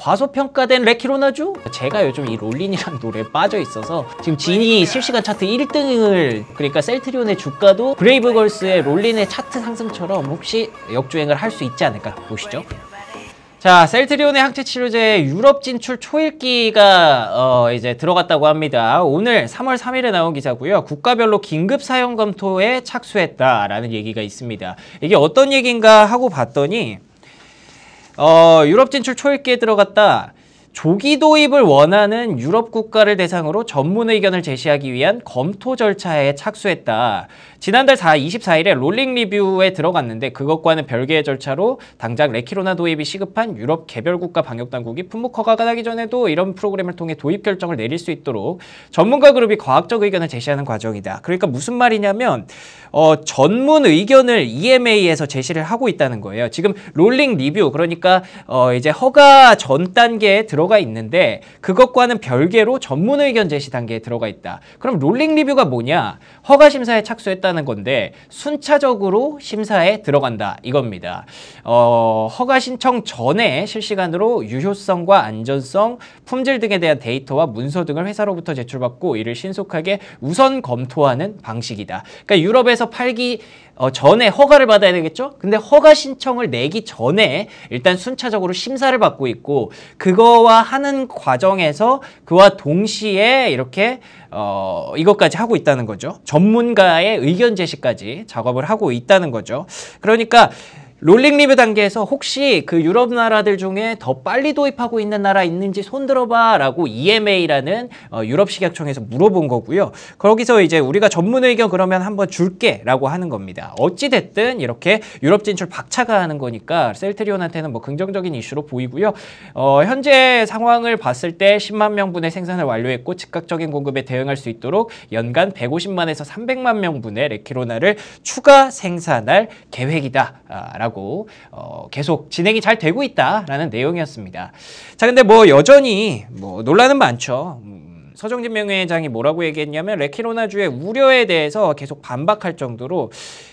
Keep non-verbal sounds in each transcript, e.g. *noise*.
과소평가된 레키로나주? 제가 요즘 이 롤린이라는 *laughs* 노래에 빠져 있어서 지금 진이 실시간 차트 1등을 그러니까 셀트리온의 주가도 브레이브걸스의 롤린의 차트 상승처럼 혹시 역주행을 할 수 있지 않을까 보시죠. 자, 셀트리온의 항체 치료제 유럽 진출 초읽기가 어, 이제 들어갔다고 합니다. 오늘 3월 3일에 나온 기사고요. 국가별로 긴급 사용 검토에 착수했다라는 얘기가 있습니다. 이게 어떤 얘기인가 하고 봤더니 어, 유럽 진출 초읽기에 들어갔다. 조기 도입을 원하는 유럽 국가를 대상으로 전문 의견을 제시하기 위한 검토 절차에 착수했다. 지난달 4, 24일에 롤링 리뷰에 들어갔는데 그것과는 별개의 절차로 당장 레키로나 도입이 시급한 유럽 개별 국가 방역 당국이 품목 허가가 나기 전에도 이런 프로그램을 통해 도입 결정을 내릴 수 있도록 전문가 그룹이 과학적 의견을 제시하는 과정이다. 그러니까 무슨 말이냐면 어, 전문 의견을 EMA에서 제시를 하고 있다는 거예요. 지금 롤링 리뷰 그러니까 어, 이제 허가 전 단계에 들어 들어가 있는데 그것과는 별개로 전문 의견 제시 단계에 들어가 있다. 그럼 롤링 리뷰가 뭐냐? 허가 심사에 착수했다는 건데 순차적으로 심사에 들어간다 이겁니다. 어, 허가 신청 전에 실시간으로 유효성과 안전성, 품질 등에 대한 데이터와 문서 등을 회사로부터 제출받고 이를 신속하게 우선 검토하는 방식이다. 그러니까 유럽에서 팔기 어, 전에 허가를 받아야 되겠죠? 근데 허가 신청을 내기 전에 일단 순차적으로 심사를 받고 있고 그거와 하는 과정에서 그와 동시에 이렇게 어, 이것까지 하고 있다는 거죠. 전문가의 의견 제시까지 작업을 하고 있다는 거죠. 그러니까 롤링 리뷰 단계에서 혹시 그 유럽 나라들 중에 더 빨리 도입하고 있는 나라 있는지 손들어봐 라고 EMA라는 어, 유럽식약청에서 물어본 거고요. 거기서 이제 우리가 전문 의견 그러면 한번 줄게 라고 하는 겁니다. 어찌됐든 이렇게 유럽 진출 박차가 하는 거니까 셀트리온한테는 뭐 긍정적인 이슈로 보이고요. 어, 현재 상황을 봤을 때 10만 명분의 생산을 완료했고 즉각적인 공급에 대응할 수 있도록 연간 150만에서 300만 명분의 레키로나를 추가 생산할 계획이다 아, 라고 하고 어, 계속 진행이 잘 되고 있다라는 내용이었습니다. 자, 근데 뭐 여전히 뭐 논란은 많죠. 음, 서정진 명예회장이 뭐라고 얘기했냐면 레키로나주의 우려에 대해서 계속 반박할 정도로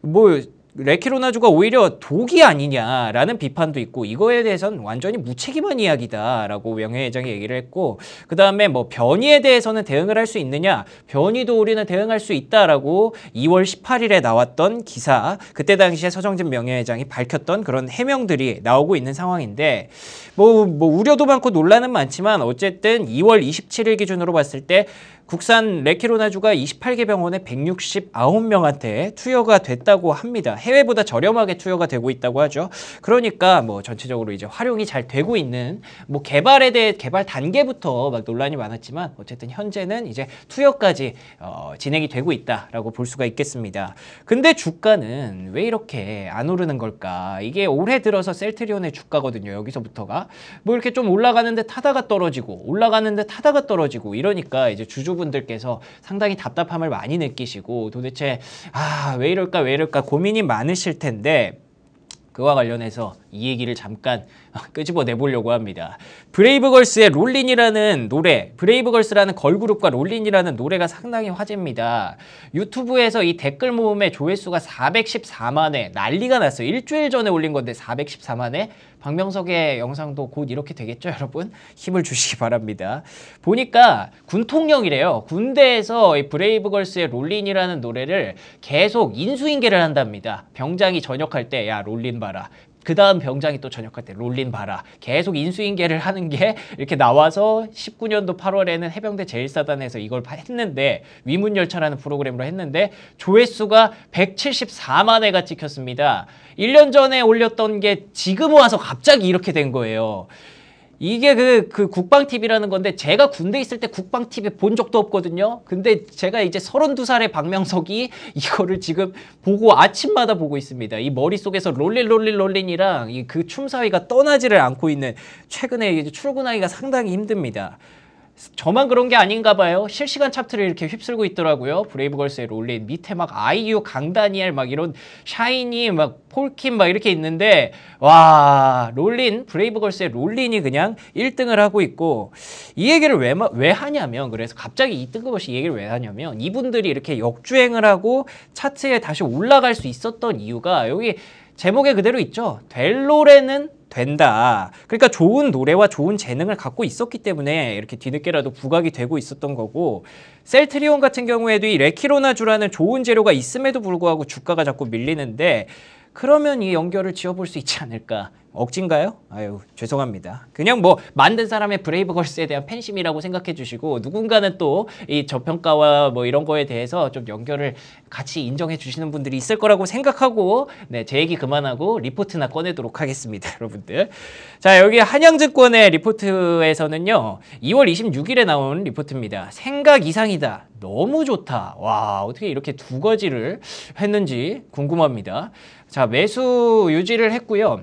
뭐 레키로나주가 오히려 독이 아니냐라는 비판도 있고 이거에 대해서는 완전히 무책임한 이야기다라고 명예 회장이 얘기를 했고 그 다음에 뭐 변이에 대해서는 대응을 할 수 있느냐 변이도 우리는 대응할 수 있다라고 2월 18일에 나왔던 기사 그때 당시에 서정진 명예 회장이 밝혔던 그런 해명들이 나오고 있는 상황인데 뭐, 뭐 우려도 많고 논란은 많지만 어쨌든 2월 27일 기준으로 봤을 때 국산 레키로나주가 28개 병원에 169명한테 투여가 됐다고 합니다. 해외보다 저렴하게 투여가 되고 있다고 하죠. 그러니까 뭐 전체적으로 이제 활용이 잘 되고 있는 뭐 개발에 대해 개발 단계부터 막 논란이 많았지만 어쨌든 현재는 이제 투여까지 어, 진행이 되고 있다라고 볼 수가 있겠습니다. 근데 주가는 왜 이렇게 안 오르는 걸까? 이게 올해 들어서 셀트리온의 주가거든요. 여기서부터가 뭐 이렇게 좀 올라가는데 타다가 떨어지고 올라가는데 타다가 떨어지고 이러니까 이제 주주 분들께서 상당히 답답함을 많이 느끼시고 도대체 아왜 이럴까 왜 이럴까 고민이 많으실 텐데 그와 관련해서 이 얘기를 잠깐 *laughs* 끄집어내 보려고 합니다. 브레이브걸스의 롤린이라는 노래, 브레이브걸스라는 걸그룹과 롤린이라는 노래가 상당히 화제입니다. 유튜브에서 이 댓글 모음의 조회수가 414만에 난리가 났어요. 일주일 전에 올린 건데 414만에 박명석의 영상도 곧 이렇게 되겠죠, 여러분? 힘을 주시기 바랍니다. 보니까 군통령이래요. 군대에서 이 브레이브걸스의 롤린이라는 노래를 계속 인수인계를 한답니다. 병장이 전역할 때, 야, 롤린 봐라. 그 다음 병장이 또 전역할 때 롤린 바라 계속 인수인계를 하는 게 이렇게 나와서 19년도 8월에는 해병대 제1사단에서 이걸 했는데 위문열차라는 프로그램으로 했는데 조회수가 174만 회가 찍혔습니다. 1년 전에 올렸던 게 지금 와서 갑자기 이렇게 된 거예요. 이게 그, 그 국방TV라는 건데 제가 군대 있을 때 국방TV 본 적도 없거든요. 근데 제가 이제 32살의 박명석이 *laughs* 이거를 지금 보고 아침마다 보고 있습니다. 이 머릿속에서 롤린 롤린 롤린이랑 이 그 춤사위가 떠나지를 않고 있는 최근에 이제 출근하기가 상당히 힘듭니다. 저만 그런 게 아닌가 봐요. 실시간 차트를 이렇게 휩쓸고 있더라고요. 브레이브걸스의 롤린 밑에 막 아이유, 강다니엘 막 이런 샤이니 막 폴킴 막 이렇게 있는데 와 롤린 브레이브걸스의 롤린이 그냥 1등을 하고 있고 이 얘기를 왜, 왜 하냐면 그래서 갑자기 이 뜬금없이 얘기를 왜 하냐면 이분들이 이렇게 역주행을 하고 차트에 다시 올라갈 수 있었던 이유가 여기 제목에 그대로 있죠. 델로레는 된다. 그러니까 좋은 노래와 좋은 재능을 갖고 있었기 때문에 이렇게 뒤늦게라도 부각이 되고 있었던 거고 셀트리온 같은 경우에도 이 레키로나주라는 좋은 재료가 있음에도 불구하고 주가가 자꾸 밀리는데 그러면 이 연결을 지어볼 수 있지 않을까 억지인가요 아유 죄송합니다. 그냥 뭐 만든 사람의 브레이브걸스에 대한 팬심이라고 생각해 주시고 누군가는 또 이 저평가와 뭐 이런 거에 대해서 좀 연결을 같이 인정해 주시는 분들이 있을 거라고 생각하고 네제 얘기 그만하고 리포트나 꺼내도록 하겠습니다 *laughs* 여러분들. 자 여기 한양증권의 리포트에서는요 2월 26일에 나온 리포트입니다. 생각 이상이다. 너무 좋다. 와 어떻게 이렇게 두 가지를 했는지 궁금합니다. 자 매수 유지를 했고요.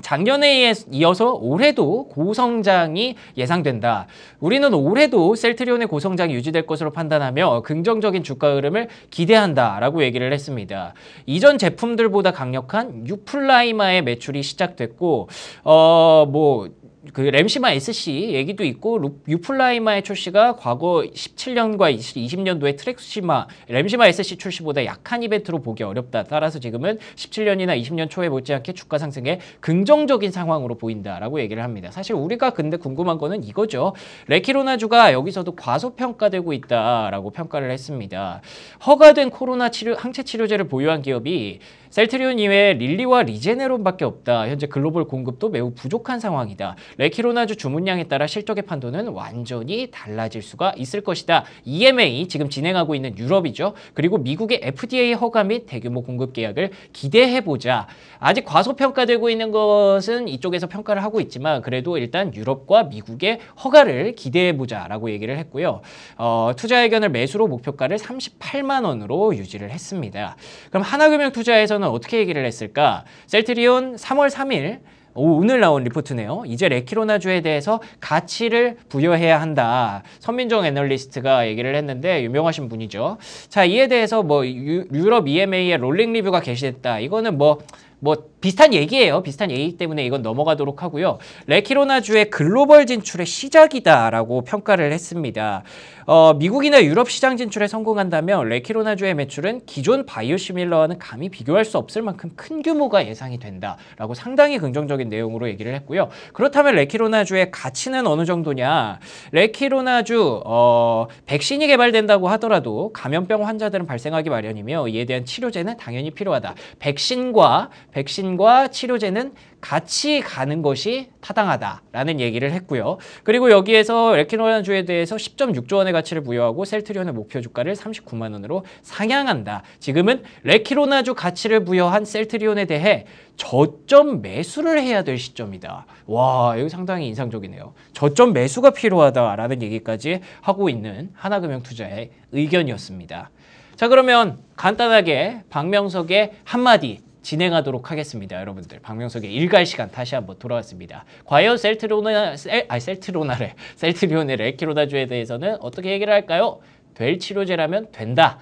작년에 이어서 올해도 고성장이 예상된다. 우리는 올해도 셀트리온의 고성장이 유지될 것으로 판단하며 긍정적인 주가 흐름을 기대한다라고 얘기를 했습니다. 이전 제품들보다 강력한 유플라이마의 매출이 시작됐고 어뭐 그 램시마 SC 얘기도 있고 루, 유플라이마의 출시가 과거 17년과 20년도에 트렉시마 램시마 SC 출시보다 약한 이벤트로 보기 어렵다. 따라서 지금은 17년이나 20년 초에 못지않게 주가 상승에 긍정적인 상황으로 보인다라고 얘기를 합니다. 사실 우리가 근데 궁금한 거는 이거죠. 레키로나주가 여기서도 과소평가되고 있다라고 평가를 했습니다. 허가된 코로나 치료 항체 치료제를 보유한 기업이 셀트리온 이외에 릴리와 리제네론밖에 없다. 현재 글로벌 공급도 매우 부족한 상황이다. 레키로나주 주문량에 따라 실적의 판도는 완전히 달라질 수가 있을 것이다. EMA 지금 진행하고 있는 유럽이죠. 그리고 미국의 FDA 허가 및 대규모 공급 계약을 기대해보자. 아직 과소평가되고 있는 것은 이쪽에서 평가를 하고 있지만 그래도 일단 유럽과 미국의 허가를 기대해보자 라고 얘기를 했고요. 어, 투자 의견을 매수로 목표가를 38만 원으로 유지를 했습니다. 그럼 하나금융 투자에서는 리포트 어떻게 얘기를 했을까? 셀트리온 3월 3일 오, 오늘 나온 리포트네요. 이제 레키로나주에 대해서 가치를 부여해야 한다. 선민정 애널리스트가 얘기를 했는데 유명하신 분이죠. 자 이에 대해서 뭐 유, 유럽 EMA의 롤링 리뷰가 게시됐다. 이거는 뭐뭐 뭐, 뭐 비슷한 얘기예요. 비슷한 얘기 때문에 이건 넘어가도록 하고요. 레키로나주의 글로벌 진출의 시작이다라고 평가를 했습니다. 어, 미국이나 유럽 시장 진출에 성공한다면 레키로나주의 매출은 기존 바이오시밀러와는 감히 비교할 수 없을 만큼 큰 규모가 예상이 된다라고 상당히 긍정적인 내용으로 얘기를 했고요. 그렇다면 레키로나주의 가치는 어느 정도냐? 레키로나주 어, 백신이 개발된다고 하더라도 감염병 환자들은 발생하기 마련이며 이에 대한 치료제는 당연히 필요하다. 백신과 백신 보험과 치료제는 같이 가는 것이 타당하다라는 얘기를 했고요. 그리고 여기에서 레키노란주에 대해서 10.6조 원의 가치를 부여하고 셀트리온의 목표 주가를 39만 원으로 상향한다. 지금은 레키로나주 가치를 부여한 셀트리온에 대해 저점 매수를 해야 될 시점이다. 와 이거 상당히 인상적이네요. 저점 매수가 필요하다라는 얘기까지 하고 있는 하나금융투자의 의견이었습니다. 자 그러면 간단하게 박명석의 한마디 진행하도록 하겠습니다. 여러분들 박명석의 일갈 시간 다시 한번 돌아왔습니다. 과연 셀트로나 셀, 아 셀트로나를 *laughs* 셀트리온의 레키로다주에 대해서는 어떻게 얘기를 할까요? 될 치료제라면 된다.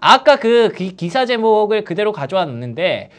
아까 그 기사 제목을 그대로 가져왔는데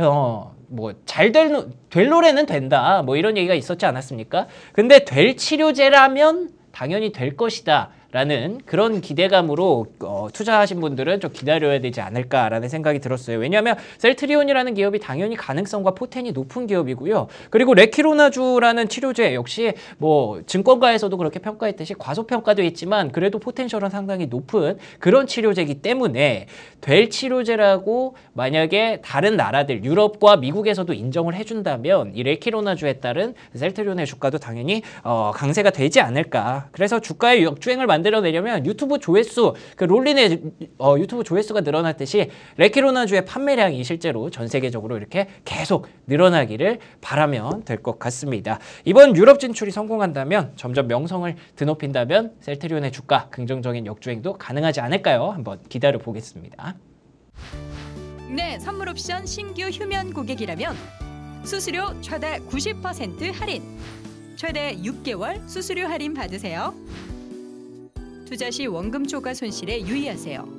어, 뭐잘 될 될 노래는 된다 뭐 이런 얘기가 있었지 않았습니까? 근데 될 치료제라면 당연히 될 것이다. 라는 그런 기대감으로 어, 투자하신 분들은 좀 기다려야 되지 않을까라는 생각이 들었어요. 왜냐하면 셀트리온이라는 기업이 당연히 가능성과 포텐이 높은 기업이고요. 그리고 레키로나주라는 치료제 역시 뭐 증권가에서도 그렇게 평가했듯이 과소평가돼 있지만 그래도 포텐셜은 상당히 높은 그런 치료제이기 때문에 될 치료제라고 만약에 다른 나라들 유럽과 미국에서도 인정을 해준다면 이 레키로나주에 따른 셀트리온의 주가도 당연히 어, 강세가 되지 않을까. 그래서 주가의 역주행을 만 만들어내려면 유튜브 조회수, 그 롤린의 어, 유튜브 조회수가 늘어났듯이 레키로나주의 판매량이 실제로 전 세계적으로 이렇게 계속 늘어나기를 바라면 될 것 같습니다. 이번 유럽 진출이 성공한다면 점점 명성을 드높인다면 셀트리온의 주가 긍정적인 역주행도 가능하지 않을까요? 한번 기다려 보겠습니다. 네, 선물 옵션 신규 휴면 고객이라면 수수료 최대 90% 할인, 최대 6개월 수수료 할인 받으세요. 투자 시 원금 초과 손실에 유의하세요.